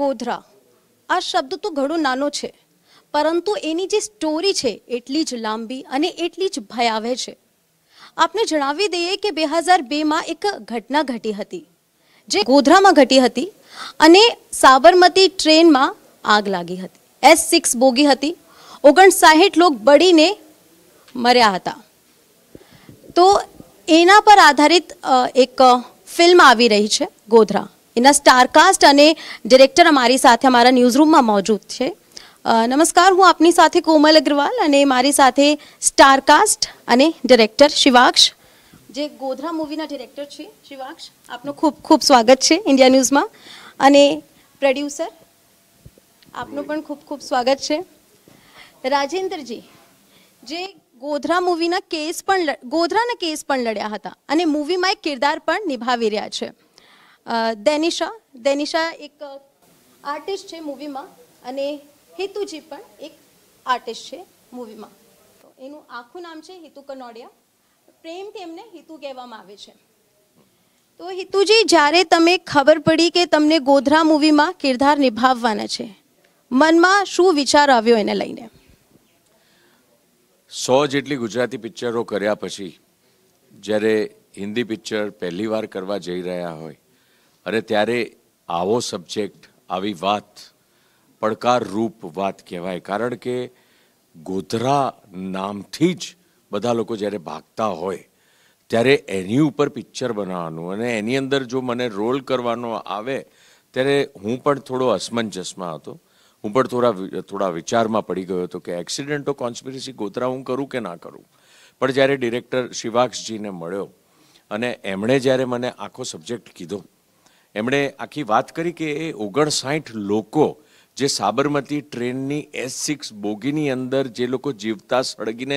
ગોધરા આ શબ્દ તો ઘણો નાનો છે પરંતુ એની જે સ્ટોરી છે એટલી જ લાંબી અને એટલી જ ભયાવે છે આપને જણાવી દઈએ કે બે હજાર બેમાં એક ઘટના ઘટી હતી જે ગોધરામાં ઘટી હતી અને સાબરમતી ટ્રેનમાં આગ લાગી હતી એસ સિક્સ બોગી હતી ઓગણસાઠ લોક બળીને મર્યા હતા તો એના પર આધારિત એક ફિલ્મ આવી રહી છે ગોધરા એના સ્ટારકાસ્ટ અને ડિરેક્ટર અમારી સાથે અમારા ન્યૂઝ રૂમમાં મોજૂદ છે નમસ્કાર હું આપની સાથે કોમલ અગ્રવાલ અને મારી સાથે સ્ટારકાસ્ટ અને ડિરેક્ટર શિવાક્ષ જે ગોધરા મૂવીના ડિરેક્ટર છે શિવાક્ષ આપનું ખૂબ ખૂબ સ્વાગત છે ઇન્ડિયા ન્યૂઝમાં અને પ્રોડ્યુસર આપનું પણ ખૂબ ખૂબ સ્વાગત છે રાજેન્દ્રજી જે ગોધરા મૂવીના કેસ પણ ગોધરાના કેસ પણ લડ્યા હતા અને મૂવીમાં એક કિરદાર પણ નિભાવી રહ્યા છે દેનિશા દેનિશા એક આર્ટિસ્ટ છે મૂવીમાં અને હેતુજી પણ એક આર્ટિસ્ટ છે મૂવીમાં તો એનું આખું નામ છે હિતુ કનોડિયા પ્રેમથી એમને હિતુ કહેવામાં આવે છે તો હિતુજી જ્યારે તમે ખબર પડી કે તમને ગોધરા મૂવીમાં કિરદાર નિભાવવાના છે મનમાં શું વિચાર આવ્યો એને લઈને સો જેટલી ગુજરાતી પિક્ચરો કર્યા પછી જ્યારે હિન્દી પિક્ચર પહેલી વાર કરવા જઈ રહ્યા હોય અરે ત્યારે આવો સબ્જેક્ટ આવી વાત પડકારરૂપ વાત કહેવાય કારણ કે ગોધરા નામથી જ બધા લોકો જ્યારે ભાગતા હોય ત્યારે એની ઉપર પિક્ચર બનાવવાનું અને એની અંદર જો મને રોલ કરવાનો આવે ત્યારે હું પણ થોડો અસમંજસમાં હતો હું પણ થોડા થોડા વિચારમાં પડી ગયો હતો કે એક્સિડન્ટો કોન્સ્પિરસી ગોધરા હું કરું કે ના કરું પણ જ્યારે ડિરેક્ટર શિવાક્ષજીને મળ્યો અને એમણે જ્યારે મને આખો સબ્જેક્ટ કીધો એમણે આખી વાત કરી કે એ ઓગણસાઠ લોકો જે સાબરમતી ટ્રેનની એસ સિક્સ બોગીની અંદર જે લોકો જીવતા સળગીને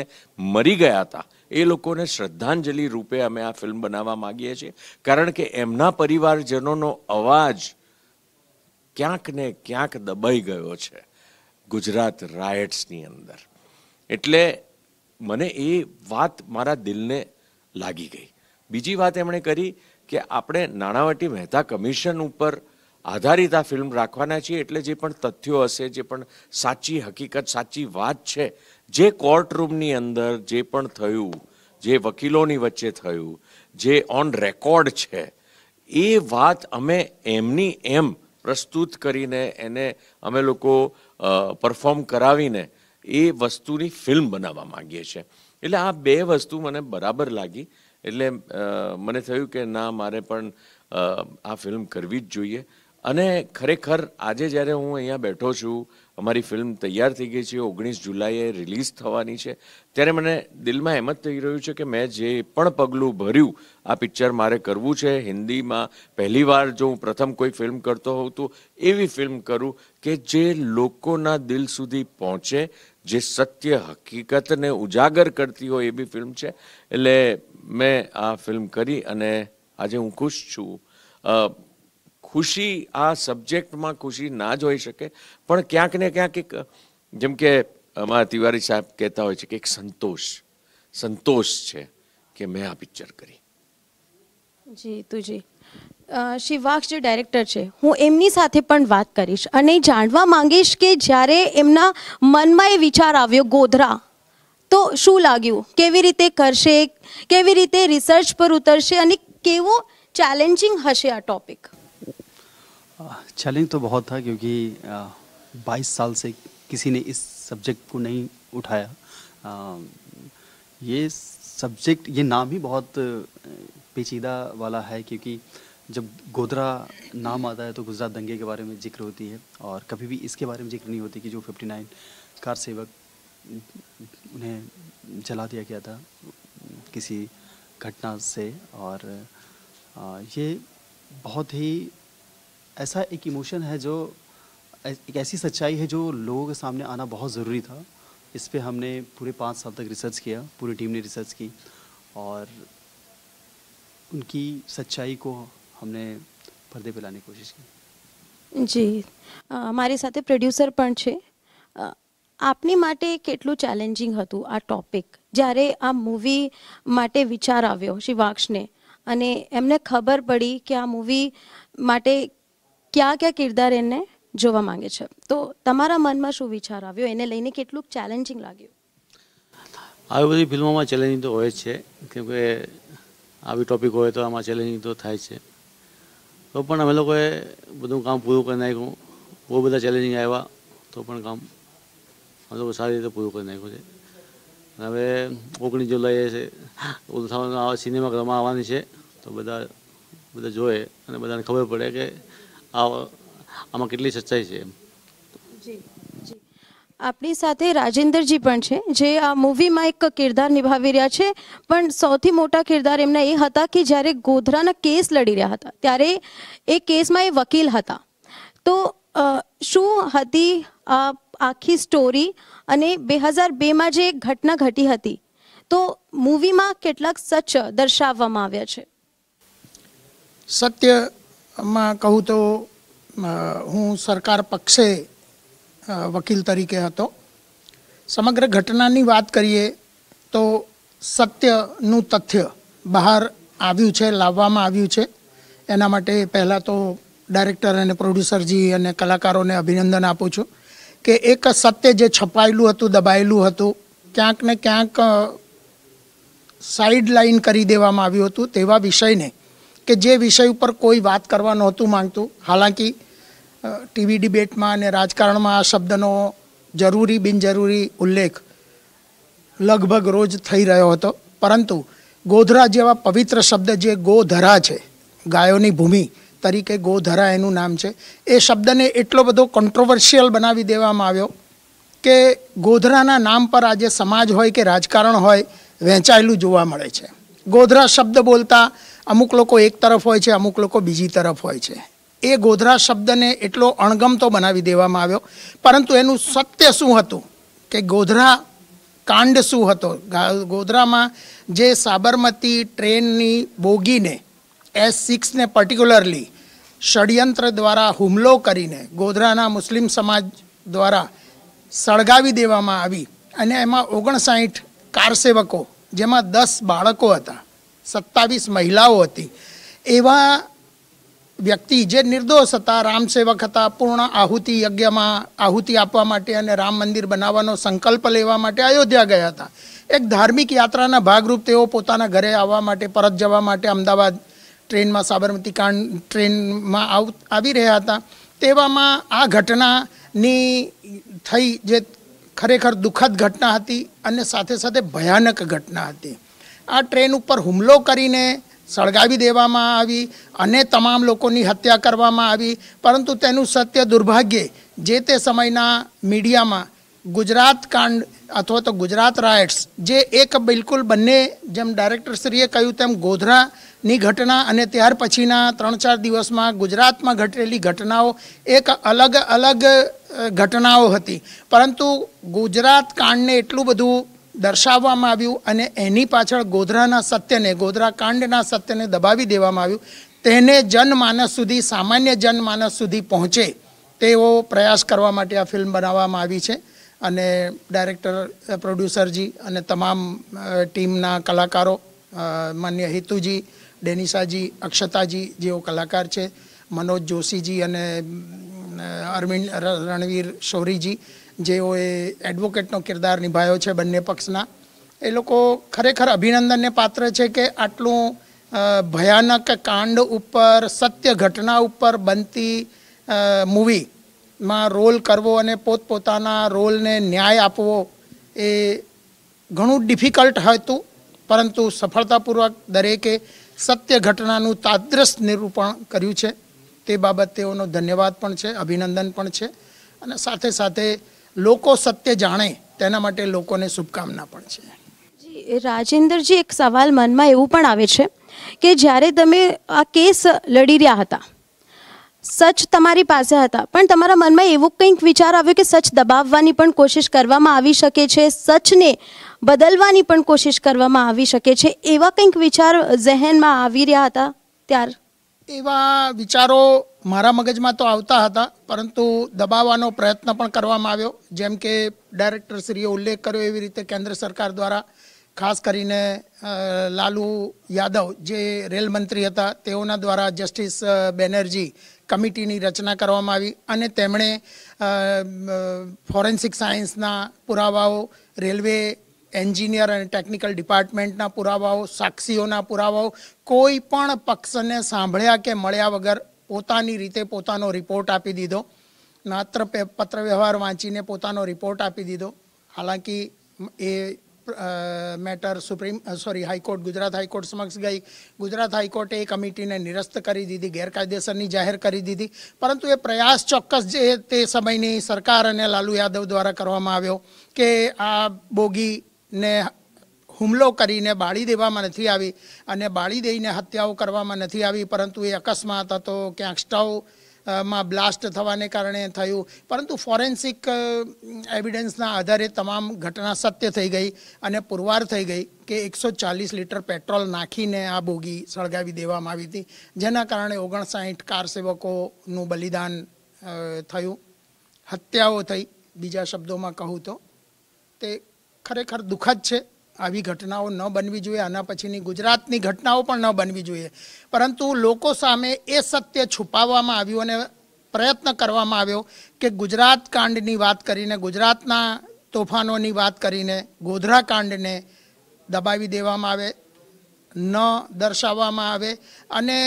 મરી ગયા હતા એ લોકોને શ્રદ્ધાંજલિ રૂપે અમે આ ફિલ્મ બનાવવા માગીએ છીએ કારણ કે એમના પરિવારજનોનો અવાજ ક્યાંક ને ક્યાંક દબાઈ ગયો છે ગુજરાત રાયટ્સની અંદર એટલે મને એ વાત મારા દિલને લાગી ગઈ બીજી વાત એમણે કરી કે આપણે નાણાવટી મહેતા કમિશન ઉપર આધારિત આ ફિલ્મ રાખવાના છીએ એટલે જે પણ તથ્યો હશે જે પણ સાચી હકીકત સાચી વાત છે જે કોર્ટરૂમની અંદર જે પણ થયું જે વકીલોની વચ્ચે થયું જે ઓન રેકોર્ડ છે એ વાત અમે એમની એમ પ્રસ્તુત કરીને એને અમે લોકો પરફોર્મ કરાવીને એ વસ્તુની ફિલ્મ બનાવવા માગીએ છીએ એટલે આ બે વસ્તુ મને બરાબર લાગી એટલે મને થયું કે ના મારે પણ આ ફિલ્મ કરવી જ જોઈએ અને ખરેખર આજે જ્યારે હું અહીંયા બેઠો છું અમારી ફિલ્મ તૈયાર થઈ ગઈ છે ઓગણીસ જુલાઈએ રિલીઝ થવાની છે ત્યારે મને દિલમાં એમ જ થઈ રહ્યું છે કે મેં જે પણ પગલું ભર્યું આ પિક્ચર મારે કરવું છે હિન્દીમાં પહેલીવાર જો હું પ્રથમ કોઈ ફિલ્મ કરતો હોઉં તો એવી ફિલ્મ કરું કે જે લોકોના દિલ સુધી પહોંચે જે સત્ય હકીકતને ઉજાગર કરતી હોય એવી ફિલ્મ છે એટલે મેં આ ફિલ્મ કરી અને આજે હું ખુશ છું ખુશી આ સબ્જેક્ટમાં ખુશી ના જ હોઈ શકે પણ ક્યાંક ને ક્યાંક એક જેમ કે અમારા તિવારી સાહેબ કહેતા હોય છે કે એક સંતોષ સંતોષ છે કે મેં આ પિક્ચર કરી જી તુજી શિવાક્ષ જે ડાયરેક્ટર છે હું એમની સાથે પણ વાત કરીશ અને જાણવા માંગીશ કે જ્યારે એમના મનમાં એ વિચાર આવ્યો ગોધરા તો શું લાગ્યું કેવી રીતે કરશે કેવી રીતે રિસર્ચ પર ઉતરશે અને કેવો ચેલેન્જિંગ હશે આ ટોપિક चैलेंज तो बहुत था क्योंकि बाईस साल से किसी ने इस सब्जेक्ट को नहीं उठाया आ, ये सब्जेक्ट ये नाम ही बहुत पेचीदा वाला है क्योंकि जब गोदरा नाम आता है तो गुजरात दंगे के बारे में जिक्र होती है और कभी भी इसके बारे में जिक्र नहीं होती कि जो 59 कार सेवक उन्हें जला दिया गया था किसी घटना से और ये बहुत ही ऐसा एक इमोशन है जो एक ऐसी सच्चाई है जो लोगों के सामने आना बहुत ज़रूरी था इस पर हमने पूरे पाँच साल तक रिसर्च किया पूरी टीम ने रिसर्च की और उनकी सच्चाई को हमने पर्दे पर लाने की कोशिश की जी हमारे साथ प्रोड्यूसर પણ છે આપની માટે કેટલું आ टॉपिक આ आ मूवी माटे विचार માટે शिवाक्ष ने अने અને એમને ખબર પડી કે આ મૂવી કયા કયા કિરદાર એને જોવા માંગે છે તો તમારા મનમાં શું વિચાર આવ્યો એને લઈને કેટલું ચેલેન્જિંગ લાગ્યું આવી બધી ફિલ્મોમાં ચેલેન્જિંગ તો હોય જ છે કેમકે આવી ટોપિક હોય તો આમાં ચેલેન્જિંગ તો થાય છે તો પણ અમે લોકોએ બધું કામ પૂરું કરી નાખ્યું બહુ બધા ચેલેન્જિંગ આવ્યા તો પણ કામ અમે લોકો સારી રીતે પૂરું કરી નાખ્યું છે હવે ઓગણીસ જુલાઈએ છે સિનેમા સિનેમાઘરમાં આવવાની છે તો બધા બધા જોએ અને બધાને ખબર પડે કે આમાં કેટલી સચ્ચાઈ છે આપણી સાથે રાજેન્દ્રજી પણ છે જે આ મૂવીમાં એક કિરદાર નિભાવી રહ્યા છે પણ સૌથી મોટા કિરદાર એમના એ હતા કે જ્યારે ગોધરાના કેસ લડી રહ્યા હતા ત્યારે એ કેસમાં એ વકીલ હતા તો શું હતી આ આખી સ્ટોરી અને બે હજાર બેમાં જે ઘટના ઘટી હતી તો મૂવીમાં કેટલાક સચ દર્શાવવામાં આવ્યા છે સત્ય માં કહું તો હું સરકાર પક્ષે વકીલ તરીકે હતો સમગ્ર ઘટનાની વાત કરીએ તો સત્યનું તથ્ય બહાર આવ્યું છે લાવવામાં આવ્યું છે એના માટે પહેલાં તો ડાયરેક્ટર અને પ્રોડ્યુસરજી અને કલાકારોને અભિનંદન આપું છું કે એક સત્ય જે છપાયેલું હતું દબાયેલું હતું ક્યાંક ને ક્યાંક સાઈડ લાઈન કરી દેવામાં આવ્યું હતું તેવા વિષયને કે જે વિષય ઉપર કોઈ વાત કરવા નહોતું માંગતું હાલાકી ટીવી ડિબેટમાં અને રાજકારણમાં આ શબ્દનો જરૂરી બિનજરૂરી ઉલ્લેખ લગભગ રોજ થઈ રહ્યો હતો પરંતુ ગોધરા જેવા પવિત્ર શબ્દ જે ગોધરા છે ગાયોની ભૂમિ તરીકે ગોધરા એનું નામ છે એ શબ્દને એટલો બધો કોન્ટ્રોવર્શિયલ બનાવી દેવામાં આવ્યો કે ગોધરાના નામ પર આજે સમાજ હોય કે રાજકારણ હોય વહેંચાયેલું જોવા મળે છે ગોધરા શબ્દ બોલતા અમુક લોકો એક તરફ હોય છે અમુક લોકો બીજી તરફ હોય છે એ ગોધરા શબ્દને એટલો અણગમતો બનાવી દેવામાં આવ્યો પરંતુ એનું સત્ય શું હતું કે ગોધરા કાંડ શું હતો ગોધરામાં જે સાબરમતી ટ્રેનની બોગીને એસ સિક્સને પર્ટિક્યુલરલી ષડયંત્ર દ્વારા હુમલો કરીને ગોધરાના મુસ્લિમ સમાજ દ્વારા સળગાવી દેવામાં આવી અને એમાં ઓગણસાઠ કારસેવકો જેમાં દસ બાળકો હતા 27 મહિલાઓ હતી એવા વ્યક્તિ જે નિર્દોષ હતા રામ સેવા હતા પૂર્ણ આહુતિ યજ્ઞમાં આહુતિ આપવા માટે અને રામ મંદિર બનાવવાનો સંકલ્પ લેવા માટે આયોધ્યા ગયા હતા એક ધાર્મિક યાત્રાના ભાગરૂપે તેઓ પોતાના ઘરે આવવા માટે પરત જવા માટે અમદાવાદ ટ્રેન માં સાબરમતી કાન ટ્રેન માં આવી રહ્યા હતા તેવામાં આ ઘટના ની થઈ જે ખરેખર દુખદ ઘટના હતી અને સાથે સાથે ભયાનક ઘટના હતી આ ટ્રેન ઉપર હુમલો કરીને સળગાવી દેવામાં આવી અને તમામ લોકોની હત્યા કરવામાં આવી પરંતુ તેનું સત્ય દુર્ભાગ્ય જે તે સમયના મીડિયામાં ગુજરાત કાંડ અથવા તો ગુજરાત રાયટ્સ જે એક બિલકુલ બંને જેમ ડાયરેક્ટરશ્રીએ કહ્યું તેમ ગોધરાની ઘટના અને ત્યાર પછીના ત્રણ ચાર દિવસમાં ગુજરાતમાં ઘટેલી ઘટનાઓ એક અલગ અલગ ઘટનાઓ હતી પરંતુ ગુજરાત કાંડને એટલું બધું દર્શાવવામાં આવ્યું અને એની પાછળ ગોધરાના સત્યને ગોધરા કાંડના સત્યને દબાવી દેવામાં આવ્યું તેને જનમાનસ સુધી સામાન્ય જનમાનસ સુધી પહોંચે તેવો પ્રયાસ કરવા માટે આ ફિલ્મ બનાવવામાં આવી છે અને ડાયરેક્ટર પ્રોડ્યુસરજી અને તમામ ટીમના કલાકારો માન્ય હિતુજી ડેનિસાજી અક્ષતાજી જેઓ કલાકાર છે મનોજ જોશીજી અને અરવિંદ રણવીર શૌરીજી જેઓએ એડવોકેટનો કિરદાર નિભાયો છે બંને પક્ષના એ લોકો ખરેખર અભિનંદનને પાત્ર છે કે આટલું ભયાનક કાંડ ઉપર સત્ય ઘટના ઉપર બનતી મૂવીમાં રોલ કરવો અને પોતપોતાના રોલને ન્યાય આપવો એ ઘણું ડિફિકલ્ટ હતું પરંતુ સફળતાપૂર્વક દરેકે સત્ય ઘટનાનું તાદ્રસ નિરૂપણ કર્યું છે તે બાબત તેઓનો ધન્યવાદ પણ છે અભિનંદન પણ છે અને સાથે સાથે લોકો સત્ય જાણે તેના માટે લોકોને શુભકામના પણ છે રાજેન્દ્રજી એક સવાલ મનમાં એવું પણ આવે છે કે જ્યારે તમે આ કેસ લડી રહ્યા હતા સચ તમારી પાસે હતા પણ તમારા મનમાં એવો કંઈક વિચાર આવ્યો કે સચ દબાવવાની પણ કોશિશ કરવામાં આવી શકે છે સચને બદલવાની પણ કોશિશ કરવામાં આવી શકે છે એવા કંઈક વિચાર ઝહેનમાં આવી રહ્યા હતા ત્યાર એવા વિચારો મારા મગજમાં તો આવતા હતા પરંતુ દબાવવાનો પ્રયત્ન પણ કરવામાં આવ્યો જેમ કે ડિરેક્ટર શ્રીએ ઉલ્લેખ કર્યો એવી રીતે કેન્દ્ર સરકાર દ્વારા ખાસ કરીને લાલુ યાદવ જે रेल મંત્રી હતા તેઓના દ્વારા જસ્ટિસ બેનરજી કમિટીની રચના કરવામાં આવી અને તેમણે ફોરેન્સિક સાયન્સના પુરાવાઓ રેલવે એન્જિનિયર અને ટેકનિકલ ડિપાર્ટમેન્ટના પુરાવાઓ સાક્ષીઓના પુરાવાઓ કોઈ પણ પક્ષને સાંભળ્યા કે મળ્યા વગર પોતાની રીતે પોતાનો રિપોર્ટ આપી દીધો માત્ર પત્રવ્યવહાર વાંચીને પોતાનો રિપોર્ટ આપી દીધો હાલાકી એ matter Supreme sorry High Court Gujarat High Court સમક્ષ ગઈ ગુજરાત હાઈકોર્ટે એ કમિટીને નિરસ્ત કરી દીધી ગેરકાયદેસરની જાહેર કરી દીધી પરંતુ એ પ્રયાસ ચોક્કસ જે તે સમયની સરકાર અને લાલુ યાદવ દ્વારા કરવામાં આવ્યો કે આ બોગી ને હુમલો કરીને બાળી દેવા માટે નથી આવી અને બાળી દેઈને હત્યાઓ કરવામાં નથી આવી પરંતુ એ અકસ્માત હતો કે એક્સ્ટામાં blast થવાને કારણે થયું પરંતુ ફોરેન્સિક એવિડન્સના આધારે તમામ ઘટના સત્ય થઈ ગઈ અને પુરવાર થઈ ગઈ કે 140 લિટર પેટ્રોલ નાખીને આ બોગી સળગાવી દેવામાં આવી હતી જેના કારણે 59 કાર સભકોનું બલિદાન થયું હત્યાઓ થઈ બીજા શબ્દોમાં કહું તો તે ખરેખર દુઃખદ છે આવી ઘટનાઓ ન બનવી જોઈએ આના પછીની ગુજરાતની ઘટનાઓ પણ ન બનવી જોઈએ પરંતુ લોકો સામે એ સત્ય છુપાવવામાં આવ્યું અને પ્રયત્ન કરવામાં આવ્યો કે ગુજરાત કાંડની વાત કરીને ગુજરાતના તોફાનોની વાત કરીને ગોધરા કાંડને દબાવી દેવામાં આવે ન દર્શાવવામાં આવે અને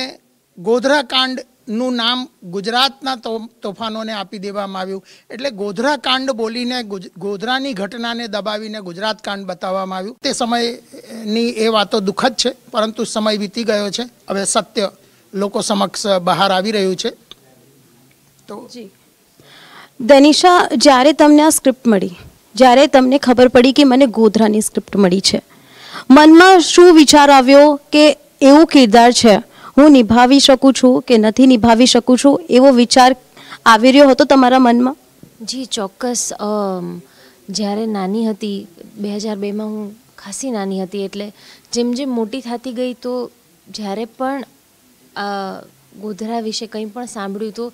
ગોધરા કાંડ નું નામ ગુજરાતના તોફાનોને આપી દેવામાં આવ્યું એટલે ગોધરા કાંડ બોલીને ગોધરાની ઘટનાને દબાવીને ગુજરાત કાંડ બતાવવામાં આવ્યું તે સમયની એ વાતો દુઃખદ છે પરંતુ સમય વીતી ગયો છે હવે સત્ય લોકો સમક્ષ બહાર આવી રહ્યું છે તો દનિશા જ્યારે તમને આ સ્ક્રિપ્ટ મળી જ્યારે તમને ખબર પડી કે મને ગોધરાની સ્ક્રિપ્ટ મળી છે મનમાં શું વિચાર આવ્યો કે એવું કિરદાર છે હું નિભાવી શકું છું કે નથી નિભાવી શકું છું એવો વિચાર આવી રહ્યો હતો તમારા મનમાં જી ચોક્કસ જ્યારે નાની હતી બે હજાર બેમાં હું ખાસી નાની હતી એટલે જેમ જેમ મોટી થતી ગઈ તો જ્યારે પણ ગોધરા વિશે કંઈ પણ સાંભળ્યું તો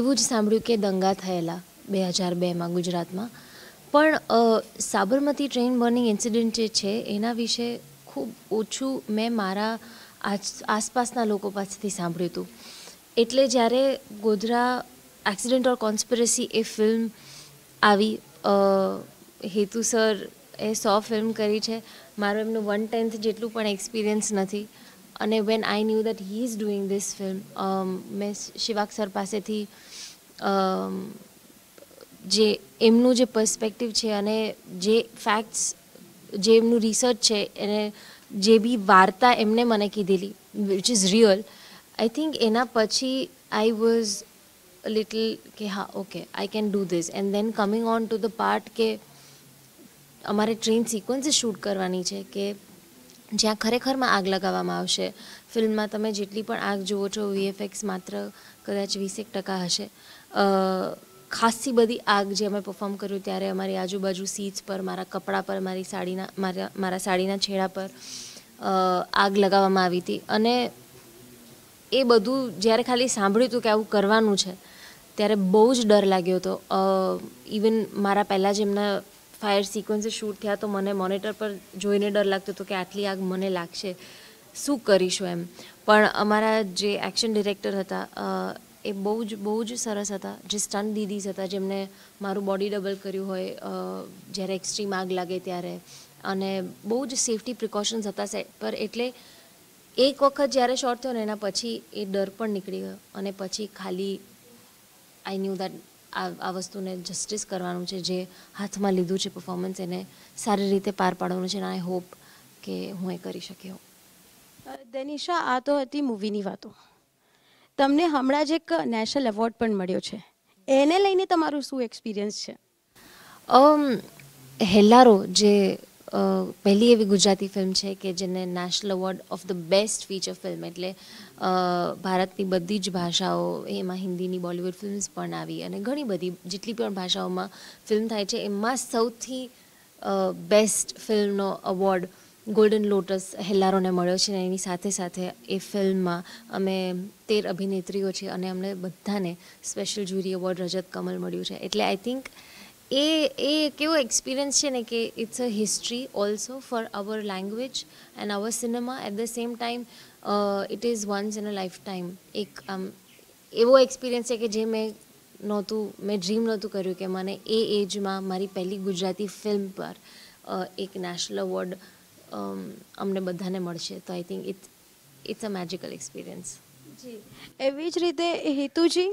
એવું જ સાંભળ્યું કે દંગા થયેલા બે હજાર બેમાં ગુજરાતમાં પણ સાબરમતી ટ્રેન બર્નિંગ ઇન્સિડન્ટ જે છે એના વિશે ખૂબ ઓછું મેં મારા આસપાસના લોકો પાસેથી સાંભળ્યું હતું એટલે જ્યારે ગોધરા એક્સિડન્ટ ઓર કોન્સ્પિરસી એ ફિલ્મ આવી હેતુ સર એ સો ફિલ્મ કરી છે મારું એમનું વન ટેન્થ જેટલું પણ એક્સપિરિયન્સ નથી અને when I knew that he is doing this film મેં શિવાક સર પાસેથી જે એમનું જે પર્સપેક્ટિવ છે અને જે ફેક્ટ્સ જે એમનું રિસર્ચ છે એને જે બી વાર્તા એમને મને કીધેલી which is real I think એના પછી આઈ વોઝ લિટલ કે હા okay I can do this and then coming on to the part કે અમારે ટ્રેન સિક્વન્સ શૂટ કરવાની છે કે જ્યાં ખરેખરમાં આગ લગાવવામાં આવશે ફિલ્મમાં તમે જેટલી પણ આગ જુઓ છો વીએફએક્સ માત્ર કદાચ વીસેક ટકા હશે ખાસી બધી આગ જે અમે પરફોર્મ કર્યું ત્યારે અમારી આજુબાજુ સીટ્સ પર મારા કપડાં પર મારી સાડીના મારા મારા સાડીના છેડા પર આગ લગાવવામાં આવી હતી અને એ બધું જ્યારે ખાલી સાંભળ્યું હતું કે આવું કરવાનું છે ત્યારે બહુ જ ડર લાગ્યો હતો ઇવન મારા પહેલાં જેમના ફાયર સિક્વન્સે શૂટ થયા તો મને મોનિટર પર જોઈને ડર લાગતો હતો કે આટલી આગ મને લાગશે શું કરીશું એમ પણ અમારા જે એક્શન ડિરેક્ટર હતા એ બહુ જ બહુ જ સરસ હતા જે સ્ટન્ટ દીદીઝ હતા જેમણે મારું બોડી ડબલ કર્યું હોય જ્યારે એક્સ્ટ્રીમ આગ લાગે ત્યારે અને બહુ જ સેફટી પ્રિકોશન્સ હતા સેટ પર એટલે એક વખત જ્યારે શોર્ટ થયો ને એના પછી એ ડર પણ નીકળી ગયો અને પછી ખાલી આઈ ન્યૂ દેટ આ વસ્તુને જસ્ટિસ કરવાનું છે જે હાથમાં લીધું છે પરફોર્મન્સ એને સારી રીતે પાર પાડવાનું છે અને આઈ હોપ કે હું એ કરી શક્યો દેનિશા આ તો હતી મૂવીની વાતો તમને હમણાં જ એક નેશનલ એવોર્ડ પણ મળ્યો છે એને લઈને તમારું શું એક્સપિરિયન્સ છે હેલારો જે પહેલી એવી ગુજરાતી ફિલ્મ છે કે જેને national award of the best feature film એટલે ભારતની બધી જ ભાષાઓ એમાં હિન્દીની બોલિવૂડ ફિલ્મ્સ પણ આવી અને ઘણી બધી જેટલી પણ ભાષાઓમાં ફિલ્મ થાય છે એમાં સૌથી બેસ્ટ ફિલ્મનો અવોર્ડ ગોલ્ડન લોટસ હેલ્લારોને મળ્યો છે ને એની સાથે સાથે એ ફિલ્મમાં અમે તેર અભિનેત્રીઓ છે અને અમને બધાને special jury award Rajat Kamal મળ્યું છે એટલે આઈ થિંક એ એ કેવો એક્સપિરિયન્સ છે ને કે it's a history also for our language and our cinema at the same time it is once in a lifetime એક આમ એવો એક્સપિરિયન્સ છે કે જે મેં નહોતું મેં ડ્રીમ નહોતું કર્યું કે મને એ એજમાં મારી પહેલી ગુજરાતી ફિલ્મ પર uh, એક નેશનલ અવોર્ડ અમને બધાને મળશે તો I think it it's a magical experience જી એવી જ રીતે હેતુજી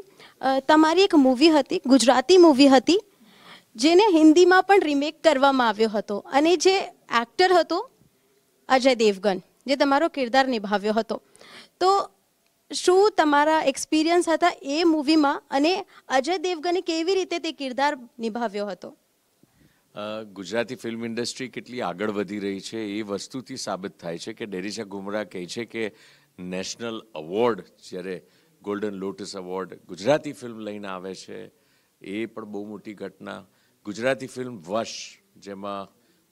તમારી એક મૂવી હતી ગુજરાતી મૂવી હતી જેને હિન્દીમાં પણ રિમેક કરવામાં આવ્યો હતો અને જે એક્ટર હતો અજય દેવગન જે તમારો કિરદાર નિભાવ્યો હતો તો શું તમારા એક્સપિરિયન્સ હતા એ મૂવીમાં અને અજય દેવગને કેવી રીતે તે કિરદાર નિભાવ્યો હતો ગુજરાતી ફિલ્મ ઇન્ડસ્ટ્રી કેટલી આગળ વધી રહી છે એ વસ્તુથી સાબિત થાય છે કે ડેરિશા ગુમરા કહે છે કે નેશનલ અવોર્ડ જ્યારે golden lotus award Gujarati film લઈને આવે છે એ પણ બહુ મોટી ઘટના ગુજરાતી ફિલ્મ વશ જેમાં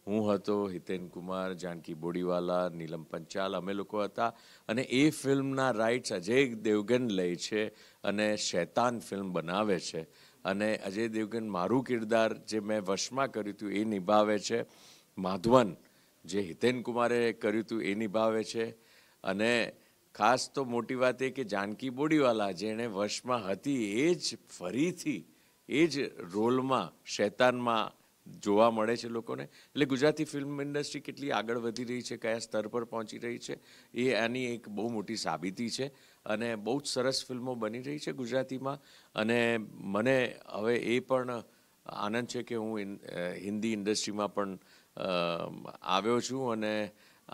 હું હતો હિતેન કુમાર જાનકી બોડીવાલા નીલમ પંચાલ અમે લોકો હતા અને એ ફિલ્મના રાઇટ્સ અજય દેવગન લે છે અને શૈતાન ફિલ્મ બનાવે છે અને અજય દેવગન મારું કિરદાર જે મેં વશમાં કર્યું હતું એ નિભાવે છે માધવન જે હિતેન કુમારે કર્યું હતું એ નિભાવે છે અને ખાસ તો મોટી વાત એ કે જાનકી બોડીવાલા જેણે વશમાં હતી એ જ ફરીથી એ જ રોલમાં શૈતાનમાં જોવા મળે છે લોકોને એટલે ગુજરાતી ફિલ્મ ઇન્ડસ્ટ્રી કેટલી આગળ વધી રહી છે કયા સ્તર પર પહોંચી રહી છે એ આની એક બહુ મોટી સાબિતી છે અને બહુ જ સરસ ફિલ્મો બની રહી છે ગુજરાતીમાં અને મને હવે એ પણ આનંદ છે કે હું હિન્દી ઇન્ડસ્ટ્રીમાં પણ આવ્યો છું અને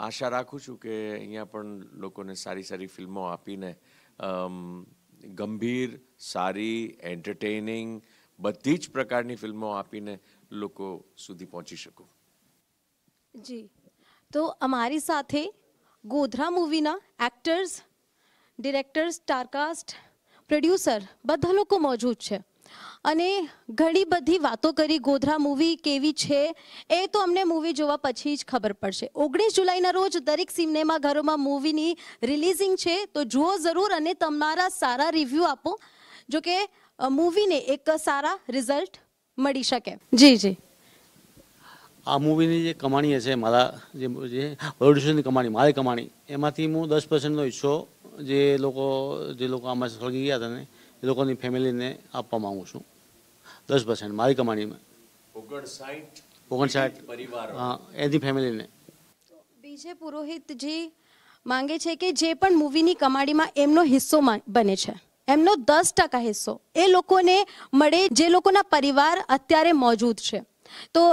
આશા રાખું છું કે અહીંયા પણ લોકોને સારી સારી ફિલ્મો આપીને ગંભીર સારી એન્ટરટેનિંગ બધી જ પ્રકારની ફિલ્મો આપીને લોકો સુધી પહોંચી શકું જી તો અમારી સાથે ગોધરા મૂવીના એક્ટર્સ ડિરેક્ટર સ્ટારકાસ્ટ પ્રોડ્યુસર બધા લોકો મોજૂદ છે અને ઘણી બધી વાતો કરી ગોધરા મૂવી કેવી છે એ તો અમને મૂવી જોવા પછી જ ખબર પડશે ઓગણીસ જુલાઈના રોજ દરેક સિનેમા ઘરોમાં મૂવીની રિલીઝિંગ છે તો જુઓ જરૂર અને તમારા સારા રિવ્યૂ આપો જો કે મૂવીને એક સારા રિઝલ્ટ મળી શકે જી જી આ મૂવીની જે કમાણી હશે મારા જે પ્રોડ્યુસરની કમાણી મારી કમાણી એમાંથી હું દસ પર્સન્ટનો હિસ્સો જે લોકો જે લોકો આમાં સળગી ગયા હતા ને એ લોકોની ફેમિલીને આપવા માગું છું દસ પર્સન્ટ મારી કમાણીમાં ઓગણસાઠ ઓગણસાઠ પરિવાર હા એની ફેમિલીને વિજય પુરોહિતજી માંગે છે કે જે પણ મૂવીની કમાડીમાં એમનો હિસ્સો બને છે એમનો દસ ટકા હિસ્સો એ લોકોને મળે જે લોકોના પરિવાર અત્યારે મોજૂદ છે તો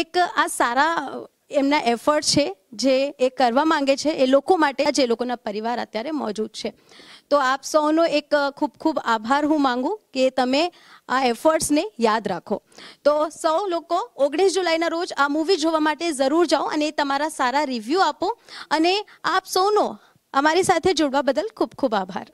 એક આ સારા એમના એફર્ટ છે જે એ કરવા માંગે છે એ લોકો માટે જે લોકોના પરિવાર અત્યારે મોજૂદ છે તો આપ સૌનો એક ખૂબ ખૂબ આભાર હું માંગુ કે તમે આ એફર્ટ્સને યાદ રાખો તો સૌ લોકો ઓગણીસ જુલાઈના રોજ આ મૂવી જોવા માટે જરૂર જાઓ અને તમારા સારા રિવ્યૂ આપો અને આપ સૌનો અમારી સાથે જોડવા બદલ ખૂબ ખૂબ આભાર